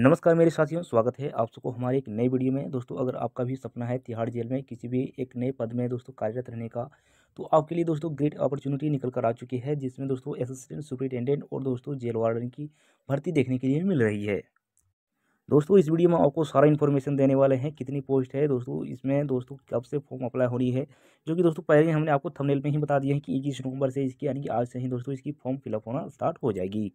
नमस्कार मेरे साथियों स्वागत है आप सबको हमारे एक नई वीडियो में दोस्तों अगर आपका भी सपना है तिहाड़ जेल में किसी भी एक नए पद में दोस्तों कार्यरत रहने का तो आपके लिए दोस्तों ग्रेट अपॉर्चुनिटी निकल कर आ चुकी है जिसमें दोस्तों असिस्टेंट सुपरिटेंडेंट और दोस्तों जेल वार्डन की भर्ती देखने के लिए मिल रही है दोस्तों इस वीडियो में आपको सारा इन्फॉर्मेशन देने वाले हैं कितनी पोस्ट है दोस्तों इसमें दोस्तों कब से फॉर्म अप्लाई होनी है जो कि दोस्तों पहले हमने आपको थंबनेल में ही बता दिया है कि इक्कीस नवंबर से इसकी यानी कि आज से ही दोस्तों इसकी फॉर्म फिलअप होना स्टार्ट हो जाएगी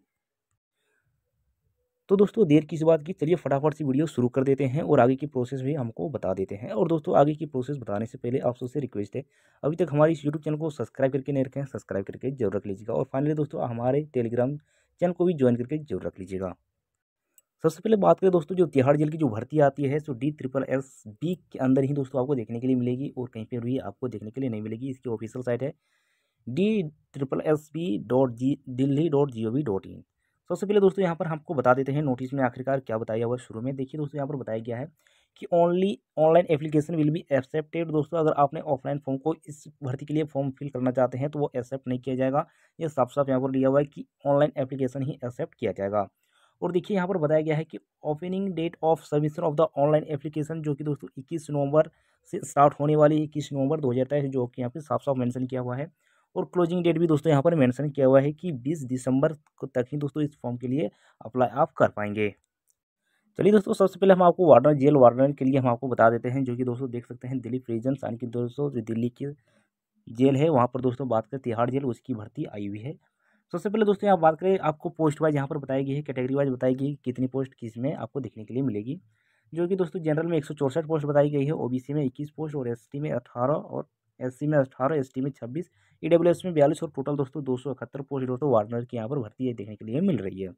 तो दोस्तों देर किस बात की चलिए फटाफट से वीडियो शुरू कर देते हैं और आगे की प्रोसेस भी हमको बता देते हैं और दोस्तों आगे की प्रोसेस बताने से पहले आप सबसे रिक्वेस्ट है अभी तक हमारे इस यूट्यूब चैनल को सब्सक्राइब करके नहीं रखें सब्सक्राइब करके जरूर रख लीजिएगा और फाइनली दोस्तों हमारे टेलीग्राम चैनल को भी ज्वाइन करके जरूर रख लीजिएगा सबसे पहले बात करें दोस्तों जो तिहाड़ जेल की जो भर्ती आती है सो डी ट्रिपल एस बी के अंदर ही दोस्तों आपको देखने के लिए मिलेगी और कहीं पर भी आपको देखने के लिए नहीं मिलेगी इसकी ऑफिशियल साइट है D triple S B dot G Delhi dot G O V dot in सबसे पहले दोस्तों यहाँ पर हमको बता देते हैं नोटिस में आखिरकार क्या बताया हुआ है शुरू में देखिए दोस्तों यहाँ पर बताया गया है कि only online application will be accepted दोस्तों अगर आपने ऑफलाइन फॉर्म को इस भर्ती के लिए फॉर्म फिल करना चाहते हैं तो वो एक्सेप्ट नहीं किया जाएगा ये साफ साफ यहाँ पर लिया हुआ है कि ऑनलाइन एप्लीकेशन ही एक्सेप्ट किया जाएगा और देखिए यहाँ पर बताया गया है कि opening date of submission of the online application जो कि दोस्तों इक्कीस नवंबर से स्टार्ट होने वाली इक्कीस नवंबर दो हज़ार तेईस जो कि यहाँ पर साफ साफ मैंशन किया हुआ है और क्लोजिंग डेट भी दोस्तों यहाँ पर मैंसन किया हुआ है कि बीस दिसंबर तक ही दोस्तों इस फॉर्म के लिए अप्लाई आप कर पाएंगे चलिए दोस्तों सबसे पहले हम आपको वार्डनर जेल वार्डनर के लिए हम आपको बता देते हैं जो कि दोस्तों देख सकते हैं दिल्ली प्रिजन यानी कि दोस्तों जो दिल्ली की जेल है वहाँ पर दोस्तों बात करें तिहाड़ जेल उसकी भर्ती आई हुई है सबसे पहले दोस्तों यहाँ बात करें आपको पोस्ट वाइज यहाँ पर बताई गई है कैटेगरी वाइज बताई गई कितनी पोस्ट किस में आपको देखने के लिए मिलेगी जो कि दोस्तों जनरल में एक पोस्ट बताई गई है ओ में इक्कीस पोस्ट और एस में अठारह और एस में अठारह एस में छब्बीस एस में बयालीस और टोटल दोस्तों दो सौ इकहत्तर पोस्ट दोस्तों वार्नर की यहाँ पर भर्ती है देखने के लिए मिल रही है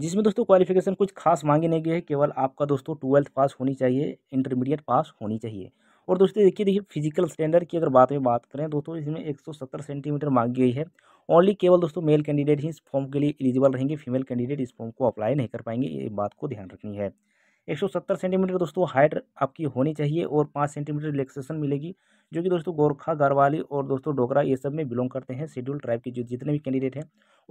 जिसमें दोस्तों क्वालिफिकेशन कुछ खास मांगी नहीं गए हैं केवल आपका दोस्तों ट्वेल्थ पास होनी चाहिए इंटरमीडिएट पास होनी चाहिए और दोस्तों देखिए देखिए फिजिकल स्टैंडर्ड की अगर बात में बात करें दोस्तों इसमें 170 सेंटीमीटर मांगी गई है ओनली केवल दोस्तों मेल कैंडिडेट ही इस फॉर्म के लिए एलिजिबल रहेंगे फीमेल कैंडिडेट इस फॉर्म को अप्लाई नहीं कर पाएंगे ये बात को ध्यान रखनी है सत्तर सेंटीमीटर दोस्तों हाइट आपकी होनी चाहिए और पाँच सेंटीमीटर रिलेक्सेशन मिलेगी जो कि दोस्तों गोरखा गरवाली और दोस्तों डोगरा ये सब में बिलोंग करते हैं शेड्यूल ट्राइब के जो जितने भी कैंडिडेट हैं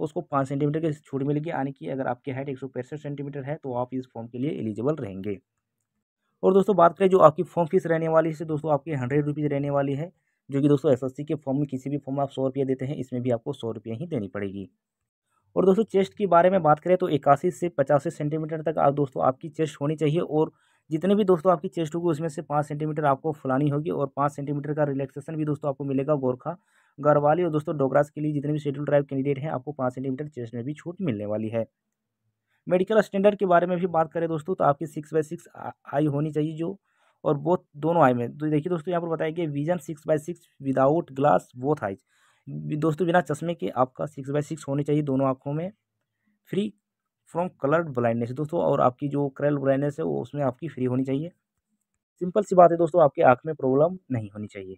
उसको पाँच सेंटीमीटर की छूट मिलेगी यानी कि अगर आपकी हाइट एक सेंटीमीटर है तो आप इस फॉर्म के लिए एलिजिबल रहेंगे और दोस्तों बात करें जो आपकी फॉर्म फीस रहने वाली है दोस्तों आपकी हंड्रेड रुपीज़ रहने वाली है जो कि दोस्तों एसएससी के फॉर्म में किसी भी फॉर्म में आप सौ रुपये देते हैं इसमें भी आपको सौ रुपये ही देनी पड़ेगी और दोस्तों चेस्ट के बारे में बात करें तो इक्यासी से पचासी सेंटीमीटर तक आप दोस्तों आपकी चेस्ट होनी चाहिए और जितने भी दोस्तों आपकी चेस्ट होगी उसमें से पाँच सेंटीमीटर आपको फुलानी होगी और पाँच सेंटीमीटर का रिलैक्सेशन भी दोस्तों आपको मिलेगा गोरखा गरवाली और दोस्तों डोगरास के लिए जितने भी शेड्यूल ड्राइव कैंडिडेट हैं आपको पाँच सेंटीमीटर चेस्ट में भी छूट मिलने वाली है मेडिकल स्टैंडर्ड के बारे में भी बात करें दोस्तों तो आपकी सिक्स बाई सिक्स आई होनी चाहिए जो और बोथ दोनों आई में तो देखिए दोस्तों यहाँ पर बताया गया vision six by six without glass both eyes दोस्तों बिना चश्मे के आपका सिक्स बाई सिक्स होनी चाहिए दोनों आँखों में फ्री फ्रॉम कलर्ड ब्लाइंडनेस दोस्तों और आपकी जो करल ब्लाइंडनेस है वो उसमें आपकी फ्री होनी चाहिए सिंपल सी बात है दोस्तों आपके आँख में प्रॉब्लम नहीं होनी चाहिए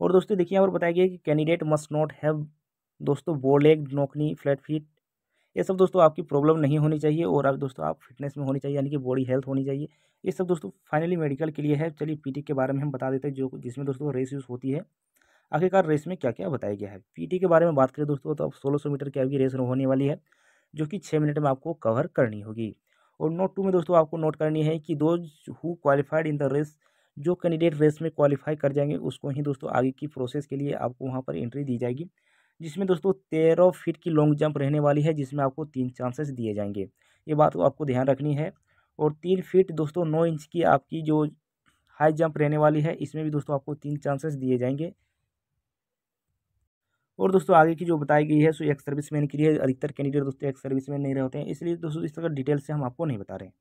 और दोस्तों देखिए यहाँ पर बताया गया कि कैंडिडेट मस्ट नॉट हैव दोस्तों बो लेग नोकनी फ्लैट फीट ये सब दोस्तों आपकी प्रॉब्लम नहीं होनी चाहिए और आप दोस्तों आप फिटनेस में होनी चाहिए यानी कि बॉडी हेल्थ होनी चाहिए ये सब दोस्तों फाइनली मेडिकल के लिए है चलिए पीटी के बारे में हम बता देते हैं जो जिसमें दोस्तों रेस यूज़ होती है आखिरकार रेस में क्या क्या बताया गया है पीटी के बारे में बात करें दोस्तों तो अब सोलह सौ मीटर की आपकी रेस होने वाली है जो कि छः मिनट में आपको कवर करनी होगी और नोट टू में दोस्तों आपको नोट करनी है कि those who qualified in the race जो कैंडिडेट रेस में क्वालिफाई कर जाएंगे उसको ही दोस्तों आगे की प्रोसेस के लिए आपको वहाँ पर एंट्री दी जाएगी जिसमें दोस्तों तेरह फीट की लॉन्ग जंप रहने वाली है जिसमें आपको तीन चांसेस दिए जाएंगे ये बात को तो आपको ध्यान रखनी है और तीन फीट दोस्तों नौ इंच की आपकी जो हाई जंप रहने वाली है इसमें भी दोस्तों आपको तीन चांसेस दिए जाएंगे और दोस्तों आगे की जो बताई गई है सो एक सर्विस मैन के लिए अधिकतर कैंडिडेट दोस्तों एक सर्विस मैन नहीं रहते हैं इसलिए दोस्तों इस तरह डिटेल से हम आपको नहीं बता रहे हैं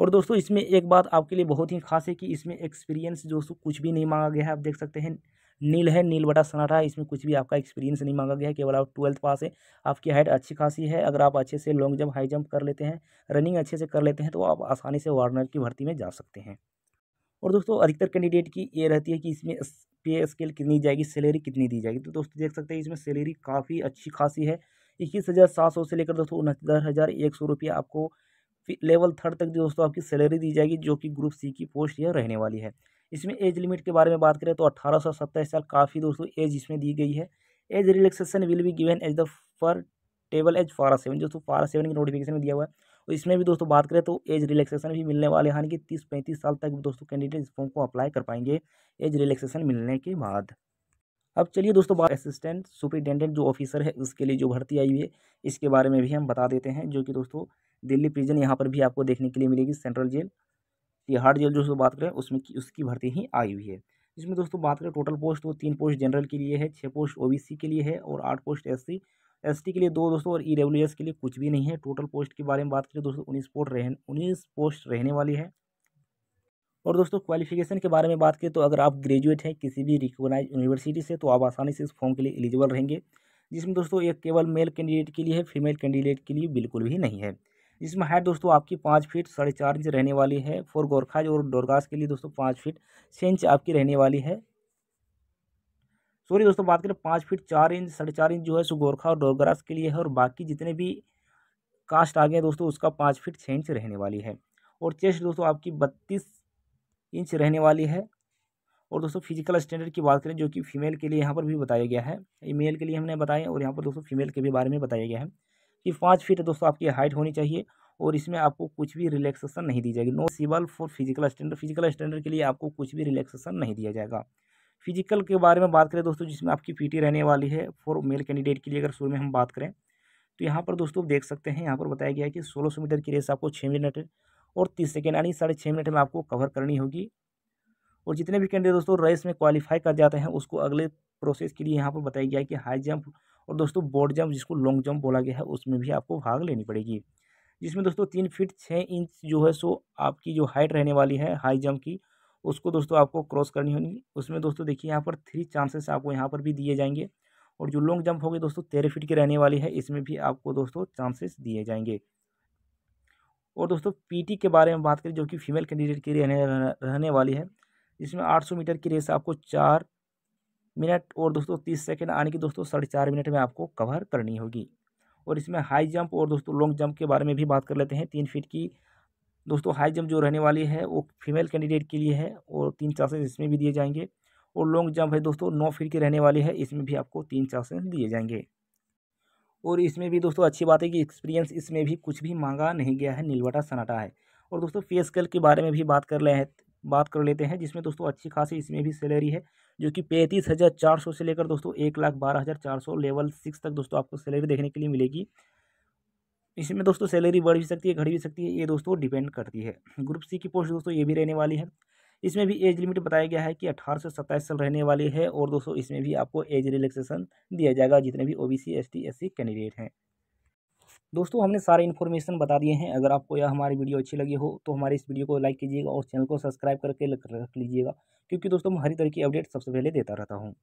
और दोस्तों इसमें एक बात आपके लिए बहुत ही खास है कि इसमें एक्सपीरियंस दोस्तों कुछ भी नहीं मांगा गया है आप देख सकते हैं नील है नील बटा सनाटा है इसमें कुछ भी आपका एक्सपीरियंस नहीं मांगा गया है केवल आप ट्वेल्थ पास है आपकी हाइट अच्छी खासी है अगर आप अच्छे से लॉन्ग जंप हाई जंप कर लेते हैं रनिंग अच्छे से कर लेते हैं तो आप आसानी से वार्नर की भर्ती में जा सकते हैं और दोस्तों अधिकतर कैंडिडेट की ये रहती है कि इसमें पे स्केल कितनी जाएगी सैलरी कितनी दी जाएगी तो दोस्तों देख सकते हैं इसमें सैलरी काफ़ी अच्छी खासी है इक्कीस हज़ार सात सौ से लेकर दोस्तों उनहत्तर हज़ार एक सौ रुपये आपको लेवल थर्ड तक दोस्तों आपकी सैलरी दी जाएगी जो कि ग्रुप सी की पोस्ट यह रहने वाली है इसमें एज लिमिट के बारे में बात करें तो अट्ठारह सौ सत्ताईस साल काफ़ी दोस्तों एज इसमें दी गई है age relaxation will be given as the per table as para seven दोस्तों फारा सेवन की नोटिफिकेशन में दिया हुआ है तो इसमें भी दोस्तों बात करें तो एज रिलैक्सेशन भी मिलने वाले यानी कि तीस पैंतीस साल तक भी दोस्तों कैंडिडेट इस फॉर्म को अप्लाई कर पाएंगे एज रिलैक्सेशन मिलने के बाद अब चलिए दोस्तों बात असिस्टेंट सुपरिटेंडेंट जो ऑफिसर है उसके लिए जो भर्ती आई हुई है इसके बारे में भी हम बता देते हैं जो कि दोस्तों दिल्ली प्रिजन यहाँ पर भी आपको देखने के लिए मिलेगी सेंट्रल जेल तिहाड़ जेल जो बात करें उसमें उसकी भर्ती ही आई हुई है इसमें दोस्तों बात करें टोटल पोस्ट तो तीन पोस्ट जनरल के लिए है छः पोस्ट ओ के लिए है और आठ पोस्ट एस एस के लिए दो दोस्तों और ई e के लिए कुछ भी नहीं है टोटल पोस्ट के बारे में बात करें दोस्तों उन्नीस पोस्ट रहने उन्नीस पोस्ट रहने वाली है और दोस्तों क्वालिफिकेशन के बारे में बात करें तो अगर आप ग्रेजुएट हैं किसी भी रिकोगनाइज यूनिवर्सिटी से तो आप आसानी से इस फॉर्म के लिए एलिजिबल रहेंगे जिसमें दोस्तों एक केवल मेल कैंडिडेट के लिए है फीमेल कैंडिडेट के लिए बिल्कुल भी नहीं है जिसमें हाइट दोस्तों आपकी पाँच फीट साढ़े चार इंच रहने वाली है फॉर गोरखाज और डोरगास के लिए दोस्तों पाँच फीट छः इंच आपकी रहने वाली है सॉरी दोस्तों बात करें पाँच फीट चार इंच साढ़े चार इंच जो है सो गोरखा और डोगरास के लिए है और बाकी जितने भी कास्ट आ गए दोस्तों उसका पाँच फीट छः इंच रहने वाली है और चेस्ट दोस्तों आपकी बत्तीस इंच रहने वाली है और दोस्तों फिजिकल स्टैंडर्ड की बात करें जो कि फीमेल के लिए यहाँ पर भी बताया गया है मेल के लिए हमने बताया और यहाँ पर दोस्तों फीमेल के भी बारे में बताया गया है कि पाँच फीट दोस्तों आपकी हाइट होनी चाहिए और इसमें आपको कुछ भी रिलैक्सेशन नहीं दी जाएगी नो सिबल for physical standard physical standard के लिए आपको कुछ भी रिलैक्सेशन नहीं दिया जाएगा फिजिकल के बारे में बात करें दोस्तों जिसमें आपकी पीटी रहने वाली है फॉर मेल कैंडिडेट के लिए अगर शुरू में हम बात करें तो यहाँ पर दोस्तों देख सकते हैं यहाँ पर बताया गया है कि सोलह सौ मीटर की रेस आपको छः मिनट और तीस सेकेंड यानी साढ़े छः मिनट में आपको कवर करनी होगी और जितने भी कैंडिडेट दोस्तों रेस में क्वालिफाई कर जाते हैं उसको अगले प्रोसेस के लिए यहाँ पर बताया गया है कि हाई जंप और दोस्तों बोर्ड जंप जिसको लॉन्ग जंप बोला गया है उसमें भी आपको भाग लेनी पड़ेगी जिसमें दोस्तों तीन फीट छः इंच जो है सो आपकी जो हाइट रहने वाली है हाई जंप की उसको दोस्तों आपको क्रॉस करनी होगी उसमें दोस्तों देखिए यहाँ पर थ्री चांसेस आपको यहाँ पर भी दिए जाएंगे और जो लॉन्ग जंप होगी दोस्तों तेरह फीट की रहने वाली है इसमें भी आपको दोस्तों चांसेस दिए जाएंगे और दोस्तों पी के बारे में बात करें जो कि फीमेल कैंडिडेट की रहने रहने वाली है इसमें आठ मीटर की रेस आपको चार मिनट और दोस्तों तीस सेकेंड आने की दोस्तों साढ़े चार मिनट में आपको कवर करनी होगी और इसमें हाई जंप और दोस्तों लॉन्ग जंप के बारे में भी बात कर लेते हैं तीन फीट की दोस्तों हाई जंप जो रहने वाली है वो फीमेल कैंडिडेट के लिए है और तीन चांसेस इसमें भी दिए जाएंगे और लॉन्ग जंप है दोस्तों नौ फीट की रहने वाली है इसमें भी आपको तीन चांसेस दिए जाएंगे और इसमें भी दोस्तों अच्छी बात है कि एक्सपीरियंस इसमें भी कुछ भी मांगा नहीं गया है नीलवाटा सनाटा है और दोस्तों पे स्केल के बारे में भी बात कर ले बात कर लेते हैं जिसमें दोस्तों अच्छी खासी इसमें भी सैलरी है जो कि पैंतीस हज़ार चार सौ से लेकर दोस्तों एक लाख बारह हज़ार चार सौ लेवल सिक्स तक दोस्तों आपको सैलरी देखने के लिए मिलेगी इसमें दोस्तों सैलरी बढ़ भी सकती है घड़ी भी सकती है ये दोस्तों डिपेंड करती है ग्रुप सी की पोस्ट दोस्तों ये भी रहने वाली है इसमें भी एज लिमिट बताया गया है कि अठारह से सत्ताईस साल रहने वाली है और दोस्तों इसमें भी आपको एज रिलैक्सेशन दिया जाएगा जितने भी O B C S T S C candidate हैं दोस्तों हमने सारे इन्फॉर्मेशन बता दिए हैं अगर आपको यह हमारी वीडियो अच्छी लगी हो तो हमारे इस वीडियो को लाइक कीजिएगा और चैनल को सब्सक्राइब करके रख लीजिएगा क्योंकि दोस्तों मैं हर तरह की अपडेट सबसे पहले देता रहता हूँ